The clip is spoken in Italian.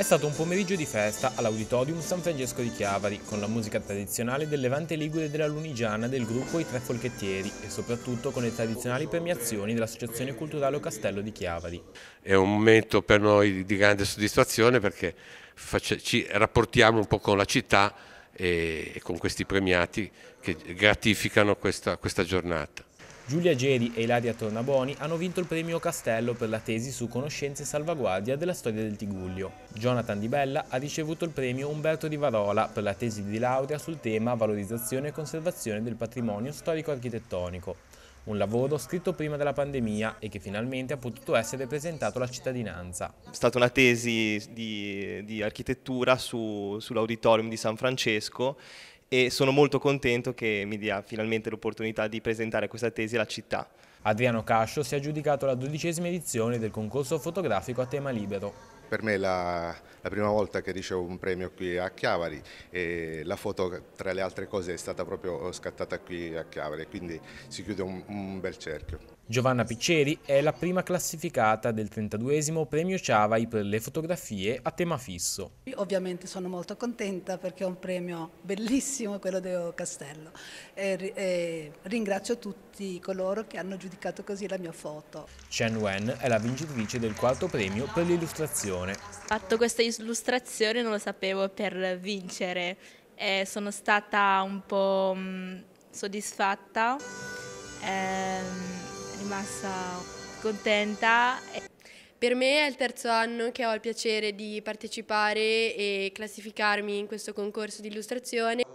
È stato un pomeriggio di festa all'Auditorium San Francesco di Chiavari, con la musica tradizionale del Levante Ligure della Lunigiana del gruppo I Tre Folchettieri e soprattutto con le tradizionali premiazioni dell'Associazione Culturale O Castello di Chiavari. È un momento per noi di grande soddisfazione perché ci rapportiamo un po' con la città e con questi premiati che gratificano questa, questa giornata. Giulia Geri e Ilaria Tornaboni hanno vinto il premio Castello per la tesi su conoscenza e salvaguardia della storia del Tiguglio. Jonathan Di Bella ha ricevuto il premio Umberto Di Varola per la tesi di laurea sul tema valorizzazione e conservazione del patrimonio storico-architettonico. Un lavoro scritto prima della pandemia e che finalmente ha potuto essere presentato alla cittadinanza. È stata una tesi di, di architettura su, sull'auditorium di San Francesco e sono molto contento che mi dia finalmente l'opportunità di presentare questa tesi alla città. Adriano Cascio si è aggiudicato la dodicesima edizione del concorso fotografico a tema libero. Per me è la, la, prima volta che ricevo un premio qui a Chiavari e la foto tra le altre cose è stata proprio scattata qui a Chiavari, quindi si chiude un, un bel cerchio. Giovanna Picceri è la prima classificata del 32 esimo premio Ciavai per le fotografie a tema fisso. Ovviamente sono molto contenta perché è un premio bellissimo quello di o Castello e, e ringrazio tutti coloro che hanno giudicato così la mia foto. Chen Wen è la vincitrice del quarto premio per l'illustrazione illustrazione. Ho fatto questa illustrazione, non lo sapevo, per vincere. E sono stata un po' mm, soddisfatta, ehm, rimasta contenta. Per me è il terzo anno che ho il piacere di partecipare e classificarmi in questo concorso di illustrazione.